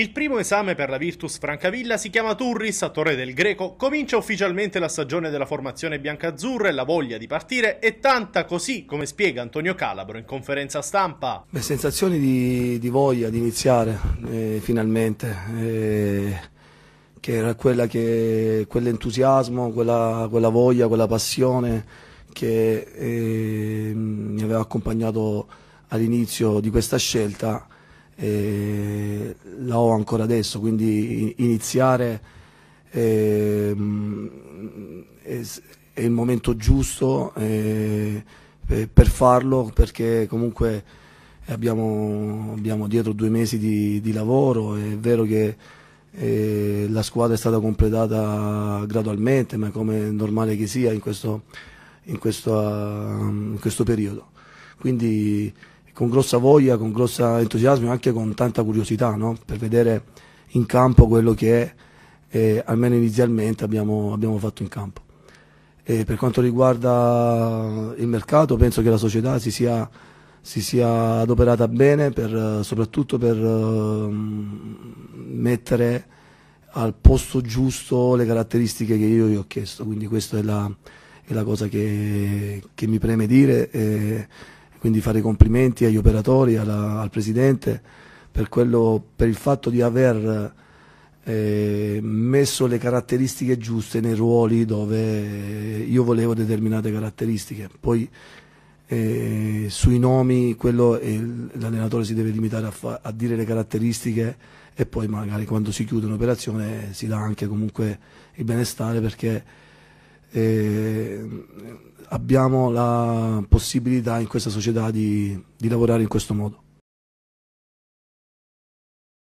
Il primo esame per la Virtus Francavilla si chiama Turris attore del Greco, comincia ufficialmente la stagione della formazione biancazzurra e la voglia di partire è tanta così come spiega Antonio Calabro in conferenza stampa. Le sensazioni di, di voglia di iniziare eh, finalmente, eh, che era quell'entusiasmo, quella, quella, voglia, quella passione che eh, mi aveva accompagnato all'inizio di questa scelta. E eh, ho ancora adesso, quindi iniziare eh, è, è, il momento giusto eh, eh, per farlo perché comunque abbiamo, abbiamo dietro due mesi di, di lavoro, è vero che eh, la squadra è stata completata gradualmente, ma come è normale che sia in questo, in questo, in questo periodo. Quindi con grossa voglia, con grosso entusiasmo e anche con tanta curiosità no? per vedere in campo quello che è, eh, almeno inizialmente abbiamo, abbiamo, fatto in campo. E per quanto riguarda il mercato penso che la società si sia, si sia adoperata bene per, soprattutto per eh, mettere al posto giusto le caratteristiche che io gli ho chiesto, quindi questa è la, è la cosa che, che, mi preme dire. Eh, quindi fare i complimenti agli operatori, alla, al Presidente per, quello, per, il fatto di aver eh, messo le caratteristiche giuste nei ruoli dove io volevo determinate caratteristiche. Poi eh, sui nomi l'allenatore si deve limitare a, a dire le caratteristiche e poi magari quando si chiude un'operazione si dà anche comunque il benestare perché eh, abbiamo la possibilità in questa società di, di lavorare in questo modo.